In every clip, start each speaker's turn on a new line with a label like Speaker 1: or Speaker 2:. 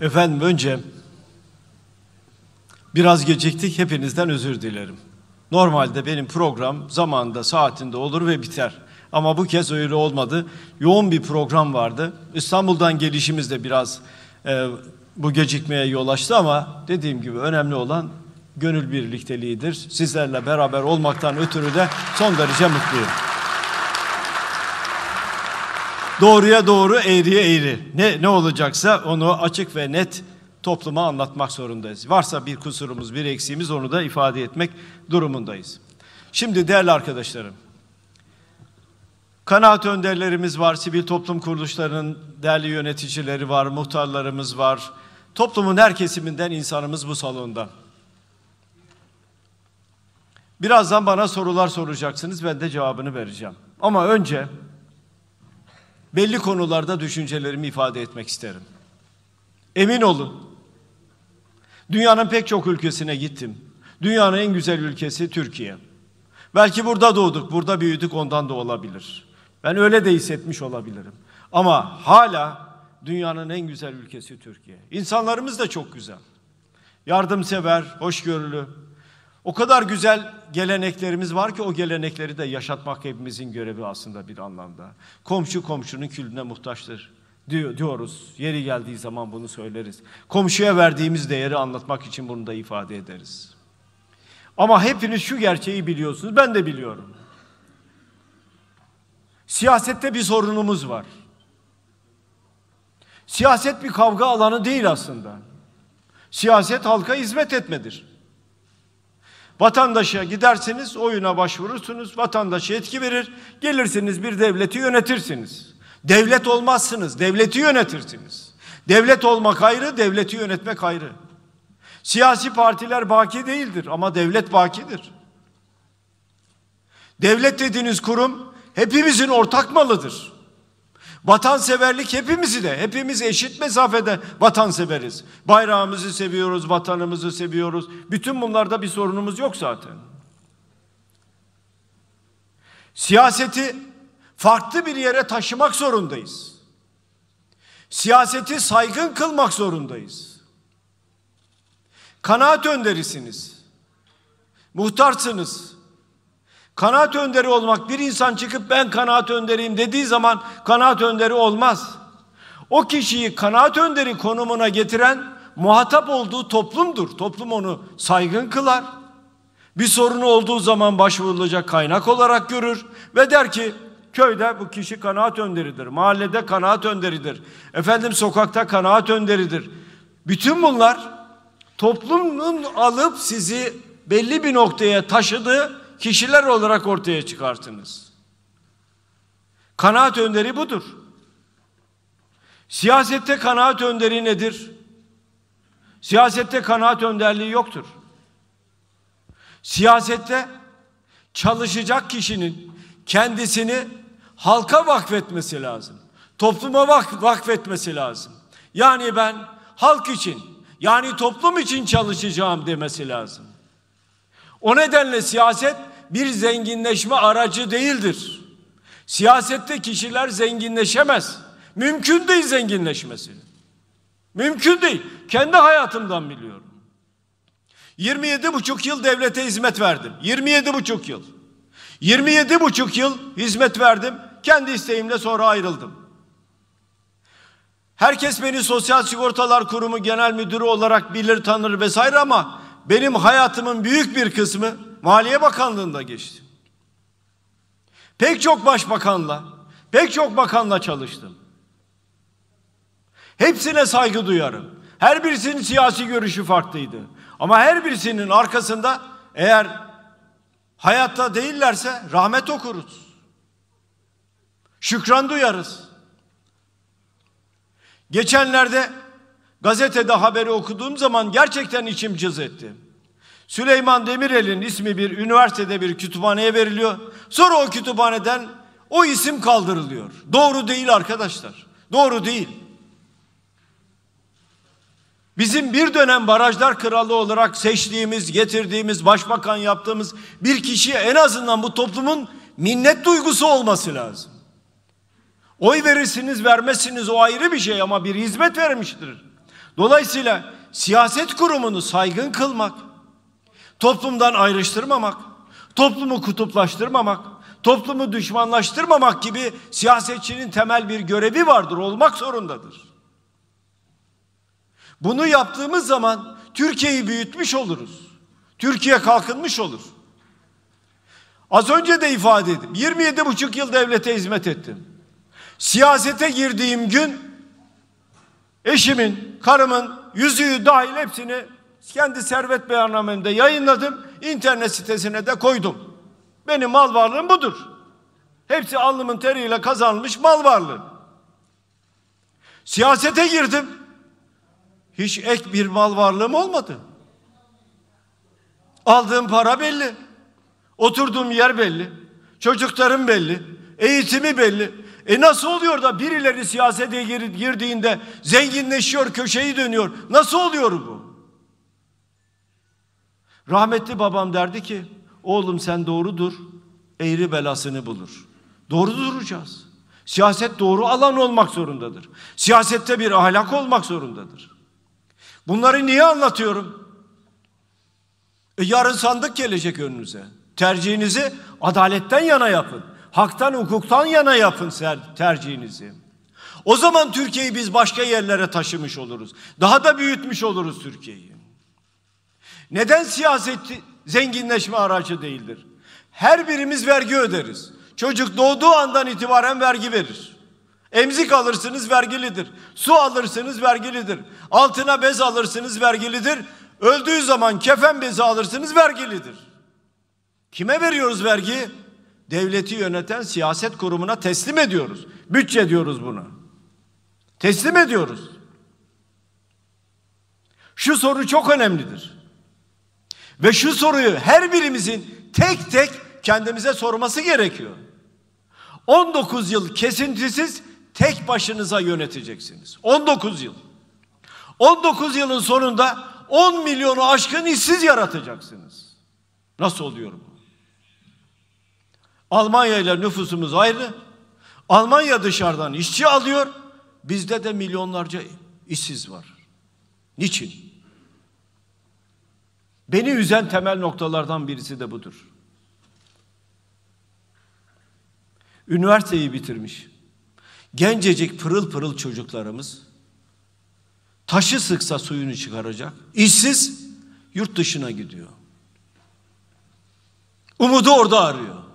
Speaker 1: Efendim önce biraz geciktik hepinizden özür dilerim. Normalde benim program zamanında saatinde olur ve biter. Ama bu kez öyle olmadı. Yoğun bir program vardı. İstanbul'dan gelişimiz de biraz e, bu gecikmeye yol açtı ama dediğim gibi önemli olan gönül birlikteliğidir. Sizlerle beraber olmaktan ötürü de son derece mutluyum. Doğruya doğru, eğriye eğri. Ne, ne olacaksa onu açık ve net topluma anlatmak zorundayız. Varsa bir kusurumuz, bir eksiğimiz onu da ifade etmek durumundayız. Şimdi değerli arkadaşlarım, kanaat önderlerimiz var, sivil toplum kuruluşlarının değerli yöneticileri var, muhtarlarımız var. Toplumun her kesiminden insanımız bu salonda. Birazdan bana sorular soracaksınız, ben de cevabını vereceğim. Ama önce belli konularda düşüncelerimi ifade etmek isterim. Emin olun. Dünyanın pek çok ülkesine gittim. Dünyanın en güzel ülkesi Türkiye. Belki burada doğduk, burada büyüdük ondan da olabilir. Ben öyle de hissetmiş olabilirim. Ama hala dünyanın en güzel ülkesi Türkiye. İnsanlarımız da çok güzel. Yardımsever, hoşgörülü, o kadar güzel geleneklerimiz var ki o gelenekleri de yaşatmak hepimizin görevi aslında bir anlamda. Komşu komşunun külüne muhtaçtır diyoruz. Yeri geldiği zaman bunu söyleriz. Komşuya verdiğimiz değeri anlatmak için bunu da ifade ederiz. Ama hepiniz şu gerçeği biliyorsunuz. Ben de biliyorum. Siyasette bir sorunumuz var. Siyaset bir kavga alanı değil aslında. Siyaset halka hizmet etmedir. Vatandaşa gidersiniz, oyuna başvurursunuz, vatandaş etki verir, gelirsiniz bir devleti yönetirsiniz. Devlet olmazsınız, devleti yönetirsiniz. Devlet olmak ayrı, devleti yönetmek ayrı. Siyasi partiler baki değildir ama devlet bakidir. Devlet dediğiniz kurum hepimizin ortak malıdır. Vatanseverlik hepimizi de, hepimiz eşit mesafede vatanseveriz. Bayrağımızı seviyoruz, vatanımızı seviyoruz. Bütün bunlarda bir sorunumuz yok zaten. Siyaseti farklı bir yere taşımak zorundayız. Siyaseti saygın kılmak zorundayız. Kanaat önderisiniz. Muhtarsınız. Kanaat önderi olmak bir insan çıkıp ben kanaat önderiyim dediği zaman kanaat önderi olmaz. O kişiyi kanaat önderi konumuna getiren muhatap olduğu toplumdur. Toplum onu saygın kılar. Bir sorunu olduğu zaman başvurulacak kaynak olarak görür ve der ki köyde bu kişi kanaat önderidir. Mahallede kanaat önderidir. Efendim sokakta kanaat önderidir. Bütün bunlar toplumun alıp sizi belli bir noktaya taşıdığı kişiler olarak ortaya çıkartınız. Kanaat önderi budur. Siyasette kanaat önderi nedir? Siyasette kanaat önderliği yoktur. Siyasette çalışacak kişinin kendisini halka vakfetmesi lazım. Topluma vak vakfetmesi lazım. Yani ben halk için yani toplum için çalışacağım demesi lazım. O nedenle siyaset bir zenginleşme aracı değildir. Siyasette kişiler zenginleşemez. Mümkün değil zenginleşmesi. Mümkün değil. Kendi hayatımdan biliyorum. 27 buçuk yıl devlete hizmet verdim. 27 buçuk yıl. 27 buçuk yıl hizmet verdim. Kendi isteğimle sonra ayrıldım. Herkes beni Sosyal Sigortalar Kurumu Genel Müdürü olarak bilir, tanır vesaire ama benim hayatımın büyük bir kısmı Maliye Bakanlığı'nda geçti. Pek çok başbakanla, pek çok bakanla çalıştım. Hepsine saygı duyarım. Her birisinin siyasi görüşü farklıydı. Ama her birisinin arkasında eğer hayatta değillerse rahmet okuruz. Şükran duyarız. Geçenlerde Gazetede haberi okuduğum zaman gerçekten içim cız etti. Süleyman Demirel'in ismi bir üniversitede bir kütüphaneye veriliyor. Sonra o kütüphaneden o isim kaldırılıyor. Doğru değil arkadaşlar. Doğru değil. Bizim bir dönem barajlar kralı olarak seçtiğimiz, getirdiğimiz, başbakan yaptığımız bir kişi en azından bu toplumun minnet duygusu olması lazım. Oy verirsiniz vermezsiniz o ayrı bir şey ama bir hizmet vermiştir. Dolayısıyla siyaset kurumunu saygın kılmak, toplumdan ayrıştırmamak, toplumu kutuplaştırmamak, toplumu düşmanlaştırmamak gibi siyasetçinin temel bir görevi vardır, olmak zorundadır. Bunu yaptığımız zaman Türkiye'yi büyütmüş oluruz. Türkiye kalkınmış olur. Az önce de ifade ettim. 27.5 yıl devlete hizmet ettim. Siyasete girdiğim gün eşimin, karımın yüzüğü dahil hepsini kendi servet beyannamemde yayınladım. İnternet sitesine de koydum. Benim mal varlığım budur. Hepsi alnımın teriyle kazanmış mal varlığı. Siyasete girdim. Hiç ek bir mal varlığım olmadı. Aldığım para belli. Oturduğum yer belli. Çocuklarım belli. Eğitimi belli. E nasıl oluyor da birileri siyasete girdiğinde zenginleşiyor, köşeyi dönüyor. Nasıl oluyor bu? Rahmetli babam derdi ki, oğlum sen doğrudur, eğri belasını bulur. Doğru duracağız. Siyaset doğru alan olmak zorundadır. Siyasette bir ahlak olmak zorundadır. Bunları niye anlatıyorum? E yarın sandık gelecek önünüze. Tercihinizi adaletten yana yapın haktan hukuktan yana yapın tercihinizi. O zaman Türkiye'yi biz başka yerlere taşımış oluruz. Daha da büyütmüş oluruz Türkiye'yi. Neden siyaset zenginleşme aracı değildir? Her birimiz vergi öderiz. Çocuk doğduğu andan itibaren vergi verir. Emzik alırsınız vergilidir. Su alırsınız vergilidir. Altına bez alırsınız vergilidir. Öldüğü zaman kefen bezi alırsınız vergilidir. Kime veriyoruz vergiyi? devleti yöneten siyaset kurumuna teslim ediyoruz. Bütçe diyoruz bunu. Teslim ediyoruz. Şu soru çok önemlidir. Ve şu soruyu her birimizin tek tek kendimize sorması gerekiyor. 19 yıl kesintisiz tek başınıza yöneteceksiniz. 19 yıl. 19 yılın sonunda 10 milyonu aşkın işsiz yaratacaksınız. Nasıl oluyor bu? Almanya ile nüfusumuz ayrı. Almanya dışarıdan işçi alıyor. Bizde de milyonlarca işsiz var. Niçin? Beni üzen temel noktalardan birisi de budur. Üniversiteyi bitirmiş. Gencecik pırıl pırıl çocuklarımız taşı sıksa suyunu çıkaracak. İşsiz yurt dışına gidiyor. Umudu orada arıyor.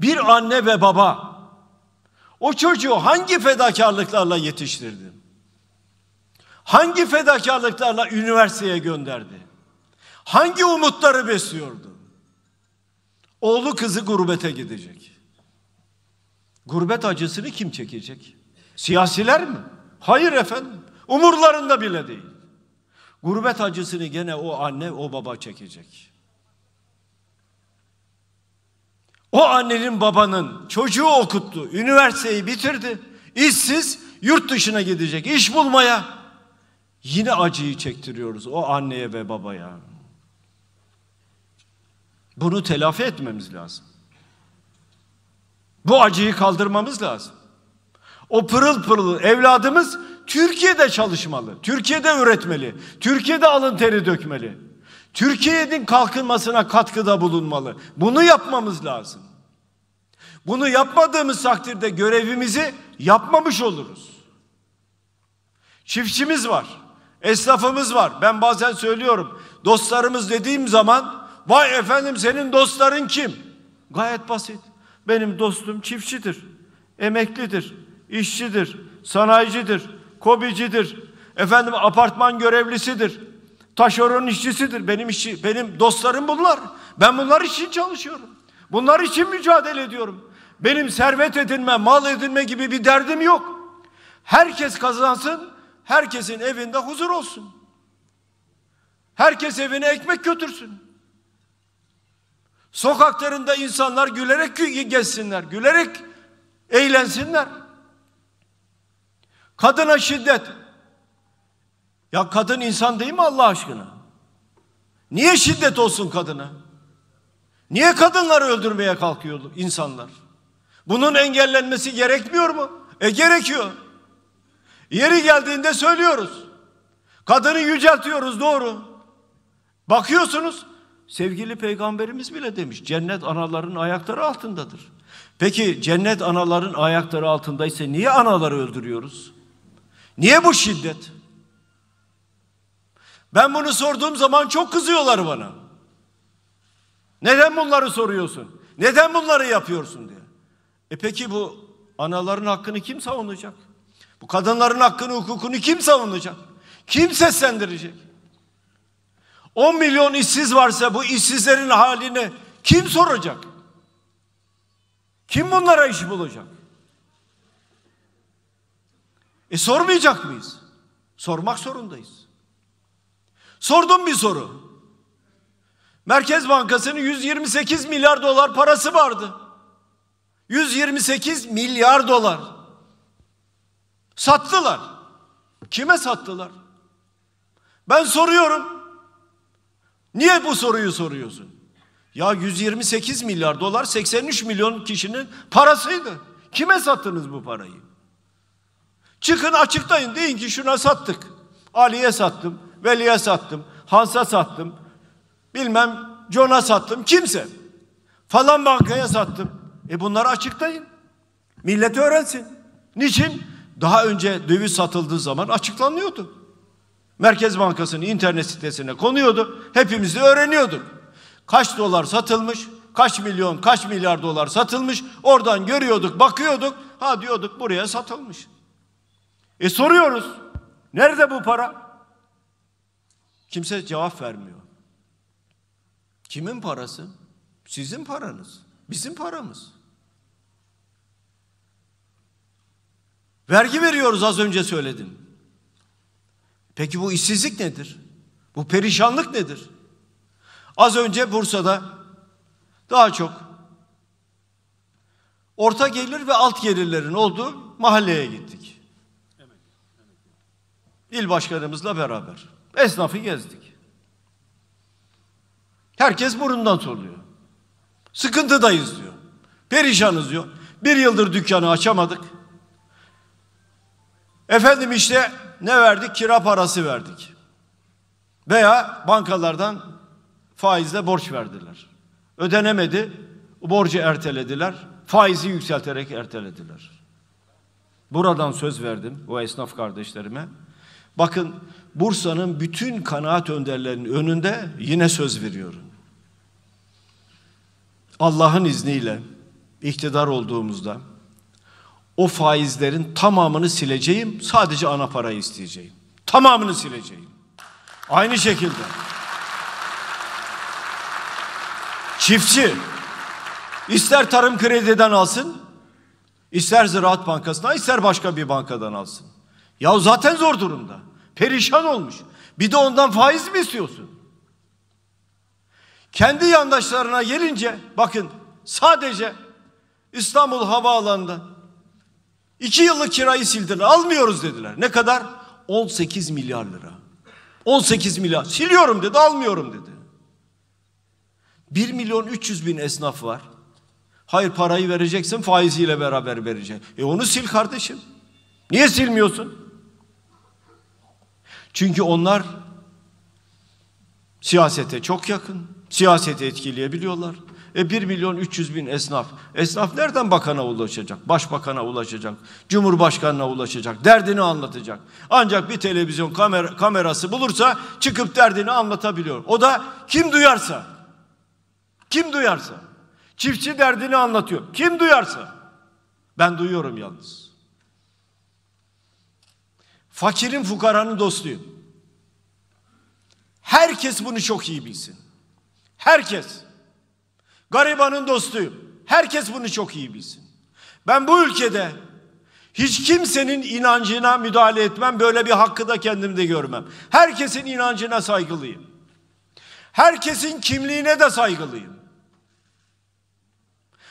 Speaker 1: Bir anne ve baba o çocuğu hangi fedakarlıklarla yetiştirdi? Hangi fedakarlıklarla üniversiteye gönderdi? Hangi umutları besliyordu? Oğlu kızı gurbete gidecek. Gurbet acısını kim çekecek? Siyasiler mi? Hayır efendim. Umurlarında bile değil. Gurbet acısını gene o anne, o baba çekecek. O annenin babanın çocuğu okuttu, üniversiteyi bitirdi. İşsiz yurt dışına gidecek, iş bulmaya. Yine acıyı çektiriyoruz o anneye ve babaya. Bunu telafi etmemiz lazım. Bu acıyı kaldırmamız lazım. O pırıl pırıl evladımız Türkiye'de çalışmalı, Türkiye'de üretmeli, Türkiye'de alın teri dökmeli. Türkiye'nin kalkınmasına katkıda bulunmalı. Bunu yapmamız lazım. Bunu yapmadığımız takdirde görevimizi yapmamış oluruz. Çiftçimiz var, esnafımız var. Ben bazen söylüyorum, dostlarımız dediğim zaman, vay efendim senin dostların kim? Gayet basit. Benim dostum çiftçidir, emeklidir, işçidir, sanayicidir, kobicidir, efendim apartman görevlisidir, taşeron işçisidir. Benim işi benim dostlarım bunlar. Ben bunlar için çalışıyorum. Bunlar için mücadele ediyorum. Benim servet edinme, mal edinme gibi bir derdim yok. Herkes kazansın, herkesin evinde huzur olsun. Herkes evine ekmek götürsün. Sokaklarında insanlar gülerek gezsinler, gülerek eğlensinler. Kadına şiddet, ya kadın insan değil mi Allah aşkına? Niye şiddet olsun kadına? Niye kadınları öldürmeye kalkıyor insanlar? Bunun engellenmesi gerekmiyor mu? E gerekiyor. Yeri geldiğinde söylüyoruz. Kadını yüceltiyoruz doğru. Bakıyorsunuz sevgili peygamberimiz bile demiş cennet anaların ayakları altındadır. Peki cennet anaların ayakları altındaysa niye anaları öldürüyoruz? Niye bu şiddet? Ben bunu sorduğum zaman çok kızıyorlar bana. Neden bunları soruyorsun? Neden bunları yapıyorsun diye. E peki bu anaların hakkını kim savunacak? Bu kadınların hakkını, hukukunu kim savunacak? Kim seslendirecek? 10 milyon işsiz varsa bu işsizlerin halini kim soracak? Kim bunlara iş bulacak? E sormayacak mıyız? Sormak zorundayız. Sordum bir soru. Merkez Bankası'nın 128 milyar dolar parası vardı. 128 milyar dolar. Sattılar. Kime sattılar? Ben soruyorum. Niye bu soruyu soruyorsun? Ya 128 milyar dolar 83 milyon kişinin parasıydı. Kime sattınız bu parayı? Çıkın açıklayın deyin ki şuna sattık. Ali'ye sattım. Veli'ye sattım, Hans'a sattım, bilmem John'a sattım, kimse. Falan bankaya sattım. E bunları açıklayın. Millet öğrensin. Niçin? Daha önce döviz satıldığı zaman açıklanıyordu. Merkez Bankası'nın internet sitesine konuyordu. Hepimiz de öğreniyorduk. Kaç dolar satılmış, kaç milyon, kaç milyar dolar satılmış. Oradan görüyorduk, bakıyorduk. Ha diyorduk buraya satılmış. E soruyoruz. Nerede bu para? Kimse cevap vermiyor. Kimin parası? Sizin paranız. Bizim paramız. Vergi veriyoruz az önce söyledim. Peki bu işsizlik nedir? Bu perişanlık nedir? Az önce Bursa'da daha çok orta gelir ve alt gelirlerin olduğu mahalleye gittik. İl başkanımızla beraber. Esnafı gezdik. Herkes burundan soruluyor. Sıkıntıdayız diyor. Perişanız diyor. Bir yıldır dükkanı açamadık. Efendim işte ne verdik? Kira parası verdik. Veya bankalardan faizle borç verdiler. Ödenemedi. Borcu ertelediler. Faizi yükselterek ertelediler. Buradan söz verdim o esnaf kardeşlerime. Bakın Bursa'nın bütün kanaat önderlerinin önünde yine söz veriyorum. Allah'ın izniyle iktidar olduğumuzda o faizlerin tamamını sileceğim. Sadece ana parayı isteyeceğim. Tamamını sileceğim. Aynı şekilde çiftçi ister tarım krediden alsın, ister Ziraat Bankasından, ister başka bir bankadan alsın. Ya zaten zor durumda. Perişan olmuş. Bir de ondan faiz mi istiyorsun? Kendi yandaşlarına gelince bakın sadece İstanbul Havaalanı'nda iki yıllık kirayı sildiler. Almıyoruz dediler. Ne kadar? 18 milyar lira. 18 milyar. Siliyorum dedi almıyorum dedi. 1 milyon 300 bin esnaf var. Hayır parayı vereceksin faiziyle beraber vereceksin. E onu sil kardeşim. Niye silmiyorsun? Çünkü onlar siyasete çok yakın, siyaseti etkileyebiliyorlar. E 1 milyon 300 bin esnaf. Esnaf nereden bakana ulaşacak? Başbakana ulaşacak. Cumhurbaşkanına ulaşacak. Derdini anlatacak. Ancak bir televizyon kamera, kamerası bulursa çıkıp derdini anlatabiliyor. O da kim duyarsa. Kim duyarsa. Çiftçi derdini anlatıyor. Kim duyarsa. Ben duyuyorum yalnız. Fakirin fukaranın dostuyum. Herkes bunu çok iyi bilsin. Herkes. Garibanın dostuyum. Herkes bunu çok iyi bilsin. Ben bu ülkede hiç kimsenin inancına müdahale etmem. Böyle bir hakkı da kendimde görmem. Herkesin inancına saygılıyım. Herkesin kimliğine de saygılıyım.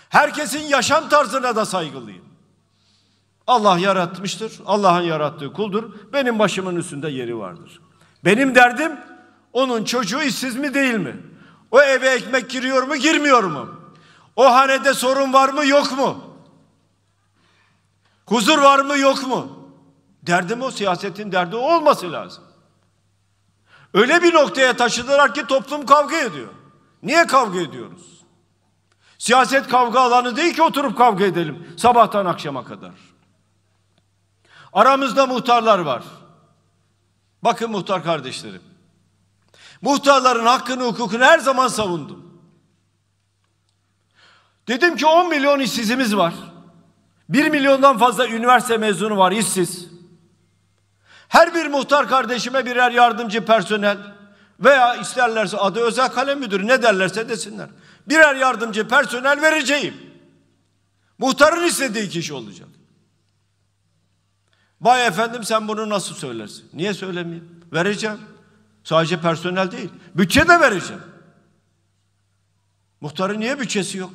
Speaker 1: Herkesin yaşam tarzına da saygılıyım. Allah yaratmıştır. Allah'ın yarattığı kuldur. Benim başımın üstünde yeri vardır. Benim derdim onun çocuğu işsiz mi değil mi? O eve ekmek giriyor mu girmiyor mu? O hanede sorun var mı yok mu? Huzur var mı yok mu? Derdim o siyasetin derdi o olması lazım. Öyle bir noktaya taşıdılar ki toplum kavga ediyor. Niye kavga ediyoruz? Siyaset kavga alanı değil ki oturup kavga edelim sabahtan akşama kadar. Aramızda muhtarlar var. Bakın muhtar kardeşlerim. Muhtarların hakkını, hukukunu her zaman savundum. Dedim ki 10 milyon işsizimiz var. 1 milyondan fazla üniversite mezunu var işsiz. Her bir muhtar kardeşime birer yardımcı personel veya isterlerse adı özel kalem müdürü ne derlerse desinler. Birer yardımcı personel vereceğim. Muhtarın istediği kişi olacak. Vay efendim sen bunu nasıl söylersin? Niye söylemeyeyim? Vereceğim. Sadece personel değil. Bütçe de vereceğim. Muhtarın niye bütçesi yok?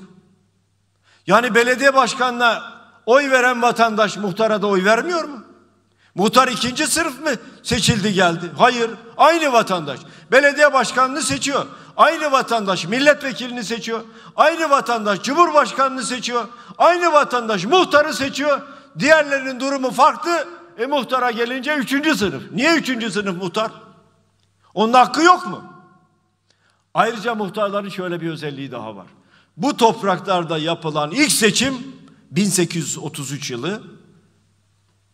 Speaker 1: Yani belediye başkanına oy veren vatandaş muhtara da oy vermiyor mu? Muhtar ikinci sınıf mı seçildi geldi? Hayır. Aynı vatandaş. Belediye başkanını seçiyor. Aynı vatandaş milletvekilini seçiyor. Aynı vatandaş cumhurbaşkanını seçiyor. Aynı vatandaş muhtarı seçiyor. Diğerlerinin durumu farklı. E muhtara gelince üçüncü sınıf. Niye üçüncü sınıf muhtar? Onun hakkı yok mu? Ayrıca muhtarların şöyle bir özelliği daha var. Bu topraklarda yapılan ilk seçim 1833 yılı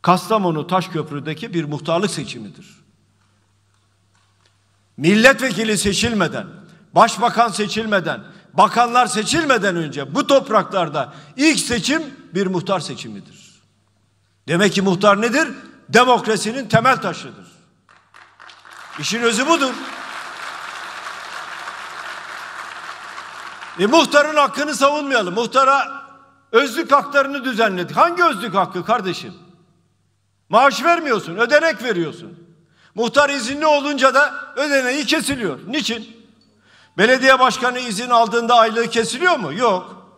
Speaker 1: Kastamonu Taşköprü'deki bir muhtarlık seçimidir. Milletvekili seçilmeden, başbakan seçilmeden, bakanlar seçilmeden önce bu topraklarda ilk seçim bir muhtar seçimidir. Demek ki muhtar nedir? Demokrasinin temel taşıdır. İşin özü budur. E, muhtarın hakkını savunmayalım. Muhtara özlük haklarını düzenledik. Hangi özlük hakkı kardeşim? Maaş vermiyorsun, ödenek veriyorsun. Muhtar izinli olunca da ödeneği kesiliyor. Niçin? Belediye başkanı izin aldığında aylığı kesiliyor mu? Yok.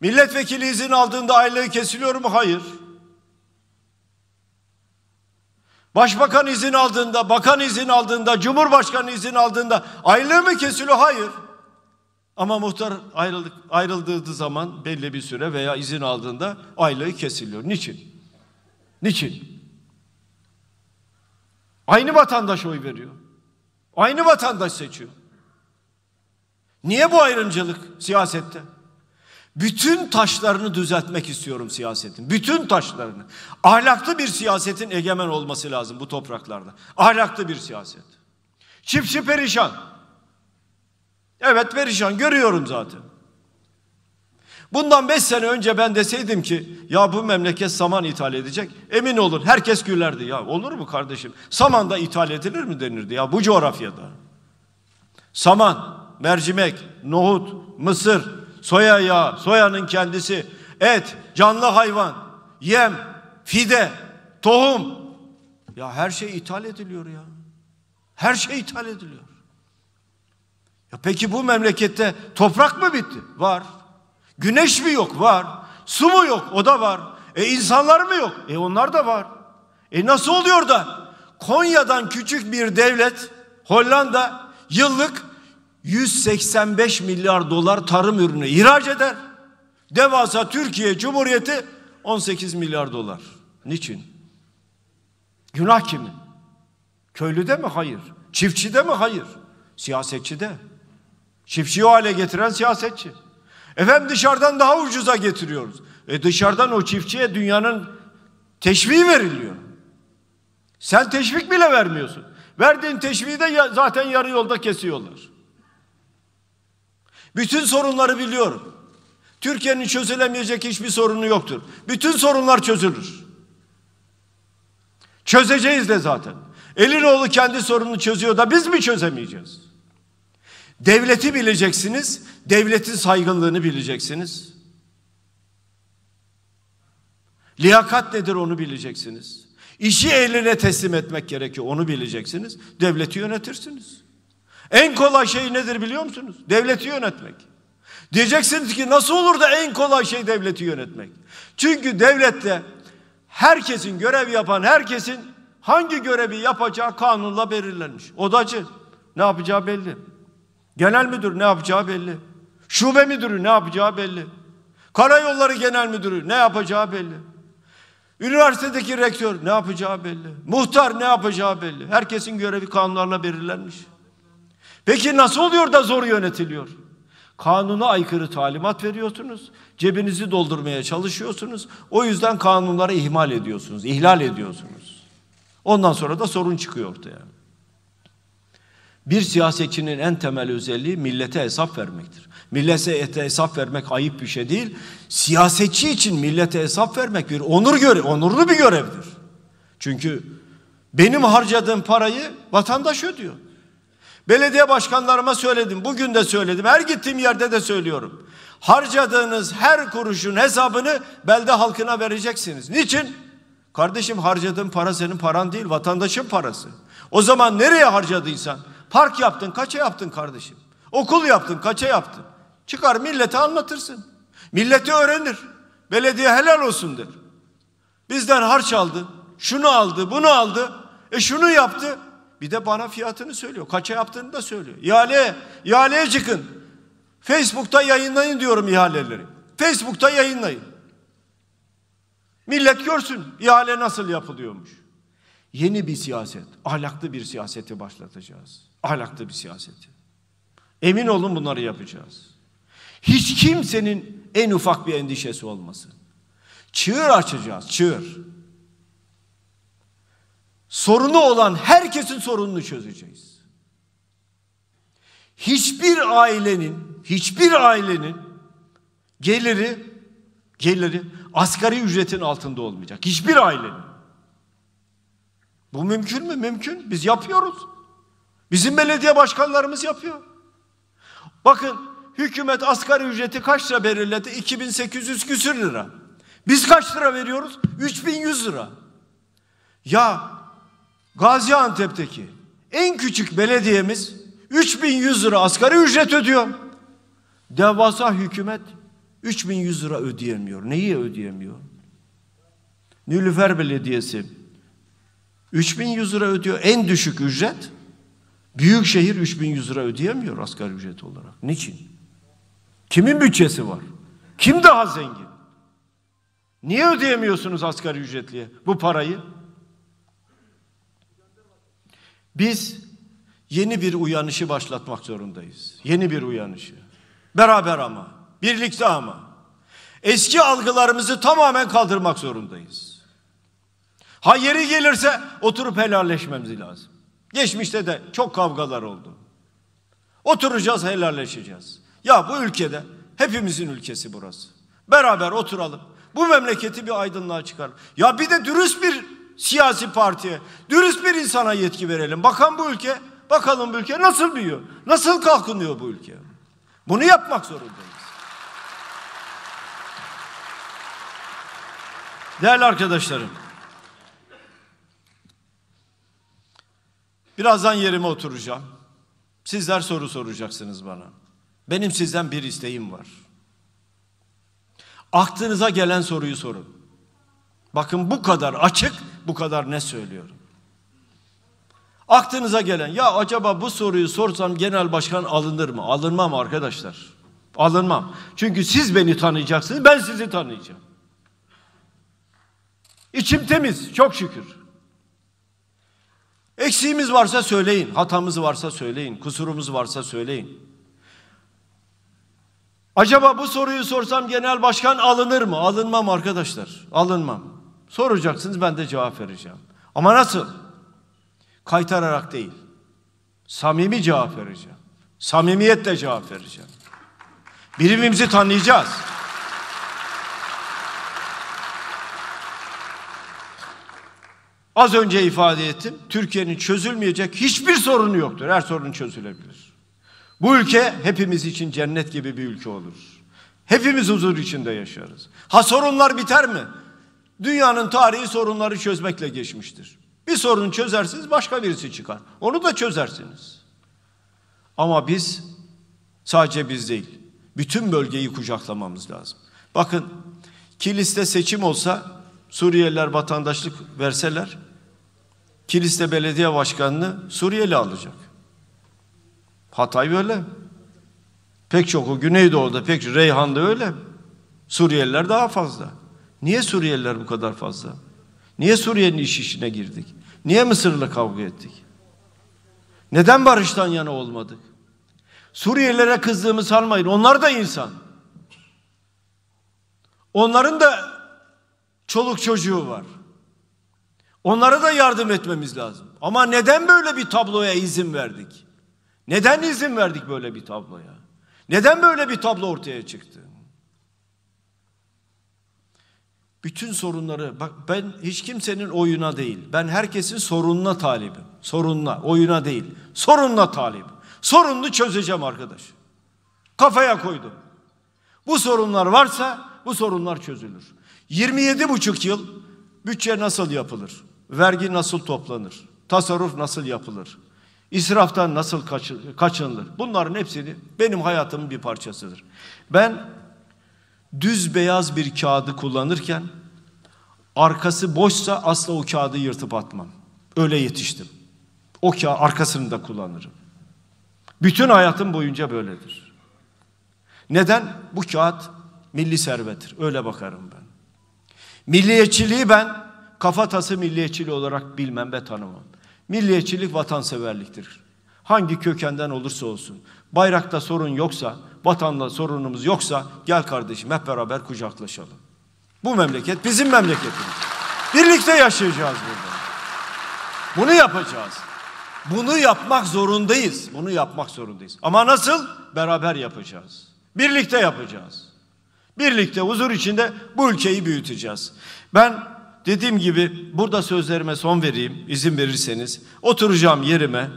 Speaker 1: Milletvekili izin aldığında aylığı kesiliyor mu? Hayır. Başbakan izin aldığında, bakan izin aldığında, cumhurbaşkanı izin aldığında aylığı mı kesiliyor? Hayır. Ama muhtar ayrıldık, ayrıldığı zaman belli bir süre veya izin aldığında aylığı kesiliyor. Niçin? Niçin? Aynı vatandaş oy veriyor. Aynı vatandaş seçiyor. Niye bu ayrımcılık siyasette? Bütün taşlarını düzeltmek istiyorum siyasetin. Bütün taşlarını. Ahlaklı bir siyasetin egemen olması lazım bu topraklarda. Ahlaklı bir siyaset. Çipçi perişan. Evet perişan görüyorum zaten. Bundan beş sene önce ben deseydim ki ya bu memleket saman ithal edecek. Emin olun herkes gülerdi. Ya olur mu kardeşim? Saman da ithal edilir mi denirdi ya bu coğrafyada. Saman, mercimek, nohut, mısır, soya yağı, soyanın kendisi, et, canlı hayvan, yem, fide, tohum. Ya her şey ithal ediliyor ya. Her şey ithal ediliyor. Ya peki bu memlekette toprak mı bitti? Var. Güneş mi yok? Var. Su mu yok? O da var. E insanlar mı yok? E onlar da var. E nasıl oluyor da Konya'dan küçük bir devlet Hollanda yıllık 185 milyar dolar tarım ürünü ihraç eder. Devasa Türkiye Cumhuriyeti 18 milyar dolar. Niçin? Günah kimin? Köylüde mi? Hayır. Çiftçide mi? Hayır. Siyasetçide. Çiftçiyi o hale getiren siyasetçi. Efendim dışarıdan daha ucuza getiriyoruz. E dışarıdan o çiftçiye dünyanın teşviği veriliyor. Sen teşvik bile vermiyorsun. Verdiğin teşviği de zaten yarı yolda kesiyorlar. Bütün sorunları biliyorum. Türkiye'nin çözülemeyecek hiçbir sorunu yoktur. Bütün sorunlar çözülür. Çözeceğiz de zaten. Elinoğlu kendi sorununu çözüyor da biz mi çözemeyeceğiz? Devleti bileceksiniz, devletin saygınlığını bileceksiniz. Liyakat nedir onu bileceksiniz. İşi eline teslim etmek gerekiyor onu bileceksiniz. Devleti yönetirsiniz. En kolay şey nedir biliyor musunuz? Devleti yönetmek. Diyeceksiniz ki nasıl olur da en kolay şey devleti yönetmek? Çünkü devlette herkesin görev yapan herkesin hangi görevi yapacağı kanunla belirlenmiş. Odacı ne yapacağı belli. Genel müdür ne yapacağı belli. Şube müdürü ne yapacağı belli. Karayolları genel müdürü ne yapacağı belli. Üniversitedeki rektör ne yapacağı belli. Muhtar ne yapacağı belli. Herkesin görevi kanunlarla belirlenmiş. Peki nasıl oluyor da zor yönetiliyor? Kanuna aykırı talimat veriyorsunuz. Cebinizi doldurmaya çalışıyorsunuz. O yüzden kanunları ihmal ediyorsunuz, ihlal ediyorsunuz. Ondan sonra da sorun çıkıyor ortaya. Bir siyasetçinin en temel özelliği millete hesap vermektir. Millete hesap vermek ayıp bir şey değil. Siyasetçi için millete hesap vermek bir onur görev, onurlu bir görevdir. Çünkü benim harcadığım parayı vatandaş ödüyor. Belediye başkanlarıma söyledim. Bugün de söyledim. Her gittiğim yerde de söylüyorum. Harcadığınız her kuruşun hesabını belde halkına vereceksiniz. Niçin? Kardeşim harcadığın para senin paran değil, vatandaşın parası. O zaman nereye harcadıysan, park yaptın, kaça yaptın kardeşim? Okul yaptın, kaça yaptın? Çıkar millete anlatırsın. Milleti öğrenir. Belediye helal olsun der. Bizden harç aldı, şunu aldı, bunu aldı, e şunu yaptı. Bir de bana fiyatını söylüyor. Kaça yaptığını da söylüyor. İhale, ihaleye çıkın. Facebook'ta yayınlayın diyorum ihaleleri. Facebook'ta yayınlayın. Millet görsün ihale nasıl yapılıyormuş. Yeni bir siyaset, ahlaklı bir siyaseti başlatacağız. Ahlaklı bir siyaseti. Emin olun bunları yapacağız. Hiç kimsenin en ufak bir endişesi olmasın. Çığır açacağız, çığır sorunu olan herkesin sorununu çözeceğiz. Hiçbir ailenin, hiçbir ailenin geliri geliri asgari ücretin altında olmayacak. Hiçbir ailenin. Bu mümkün mü? Mümkün. Biz yapıyoruz. Bizim belediye başkanlarımız yapıyor. Bakın hükümet asgari ücreti kaç lira belirledi? 2800 küsür lira. Biz kaç lira veriyoruz? 3100 lira. Ya Gaziantep'teki en küçük belediyemiz 3100 lira asgari ücret ödüyor. Devasa hükümet 3100 lira ödeyemiyor. Neyi ödeyemiyor? Nilüfer Belediyesi 3100 lira ödüyor en düşük ücret. Büyükşehir 3100 lira ödeyemiyor asgari ücret olarak. Niçin? Kimin bütçesi var? Kim daha zengin? Niye ödeyemiyorsunuz asgari ücretliye bu parayı? Biz yeni bir uyanışı başlatmak zorundayız. Yeni bir uyanışı. Beraber ama, birlikte ama. Eski algılarımızı tamamen kaldırmak zorundayız. Ha yeri gelirse oturup helalleşmemiz lazım. Geçmişte de çok kavgalar oldu. Oturacağız, helalleşeceğiz. Ya bu ülkede hepimizin ülkesi burası. Beraber oturalım. Bu memleketi bir aydınlığa çıkar. Ya bir de dürüst bir siyasi partiye, dürüst bir insana yetki verelim. Bakan bu ülke, bakalım bu ülke nasıl büyüyor, nasıl kalkınıyor bu ülke. Bunu yapmak zorundayız. Değerli arkadaşlarım, birazdan yerime oturacağım. Sizler soru soracaksınız bana. Benim sizden bir isteğim var. Aklınıza gelen soruyu sorun. Bakın bu kadar açık, bu kadar ne söylüyorum. Aklınıza gelen ya acaba bu soruyu sorsam genel başkan alınır mı? Alınmam arkadaşlar. Alınmam. Çünkü siz beni tanıyacaksınız, ben sizi tanıyacağım. İçim temiz, çok şükür. Eksiğimiz varsa söyleyin, hatamız varsa söyleyin, kusurumuz varsa söyleyin. Acaba bu soruyu sorsam genel başkan alınır mı? Alınmam arkadaşlar, alınmam. Soracaksınız ben de cevap vereceğim. Ama nasıl? Kaytararak değil. Samimi cevap vereceğim. Samimiyetle cevap vereceğim. Birbirimizi tanıyacağız. Az önce ifade ettim. Türkiye'nin çözülmeyecek hiçbir sorunu yoktur. Her sorun çözülebilir. Bu ülke hepimiz için cennet gibi bir ülke olur. Hepimiz huzur içinde yaşarız. Ha sorunlar biter mi? Dünyanın tarihi sorunları çözmekle geçmiştir. Bir sorunu çözersiniz başka birisi çıkar. Onu da çözersiniz. Ama biz sadece biz değil bütün bölgeyi kucaklamamız lazım. Bakın kiliste seçim olsa Suriyeliler vatandaşlık verseler kiliste belediye başkanını Suriyeli alacak. Hatay böyle. Pek çok o Güneydoğu'da pek Reyhan'da öyle. Suriyeliler daha fazla. Niye Suriyeliler bu kadar fazla? Niye Suriye'nin iş işine girdik? Niye Mısır'la kavga ettik? Neden barıştan yana olmadık? Suriyelilere kızdığımı sanmayın. Onlar da insan. Onların da çoluk çocuğu var. Onlara da yardım etmemiz lazım. Ama neden böyle bir tabloya izin verdik? Neden izin verdik böyle bir tabloya? Neden böyle bir tablo ortaya çıktı? Bütün sorunları bak ben hiç kimsenin oyuna değil. Ben herkesin sorununa talibim. Sorununa, oyuna değil. Sorununa talibim. Sorununu çözeceğim arkadaş. Kafaya koydum. Bu sorunlar varsa bu sorunlar çözülür. 27 buçuk yıl bütçe nasıl yapılır? Vergi nasıl toplanır? Tasarruf nasıl yapılır? İsraftan nasıl kaçınılır? Bunların hepsini benim hayatımın bir parçasıdır. Ben düz beyaz bir kağıdı kullanırken arkası boşsa asla o kağıdı yırtıp atmam. Öyle yetiştim. O kağıt arkasını da kullanırım. Bütün hayatım boyunca böyledir. Neden? Bu kağıt milli servettir. Öyle bakarım ben. Milliyetçiliği ben kafatası milliyetçiliği olarak bilmem ve tanımam. Milliyetçilik vatanseverliktir. Hangi kökenden olursa olsun. Bayrakta sorun yoksa, vatanla sorunumuz yoksa gel kardeşim hep beraber kucaklaşalım. Bu memleket bizim memleketimiz. Birlikte yaşayacağız burada. Bunu yapacağız. Bunu yapmak zorundayız. Bunu yapmak zorundayız. Ama nasıl? Beraber yapacağız. Birlikte yapacağız. Birlikte huzur içinde bu ülkeyi büyüteceğiz. Ben dediğim gibi burada sözlerime son vereyim izin verirseniz. Oturacağım yerime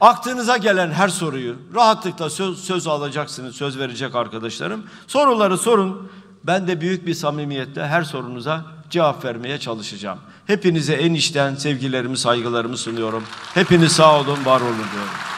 Speaker 1: Aklınıza gelen her soruyu rahatlıkla söz, söz alacaksınız, söz verecek arkadaşlarım. Soruları sorun. Ben de büyük bir samimiyetle her sorunuza cevap vermeye çalışacağım. Hepinize en içten sevgilerimi, saygılarımı sunuyorum. Hepiniz sağ olun, var olun diyorum.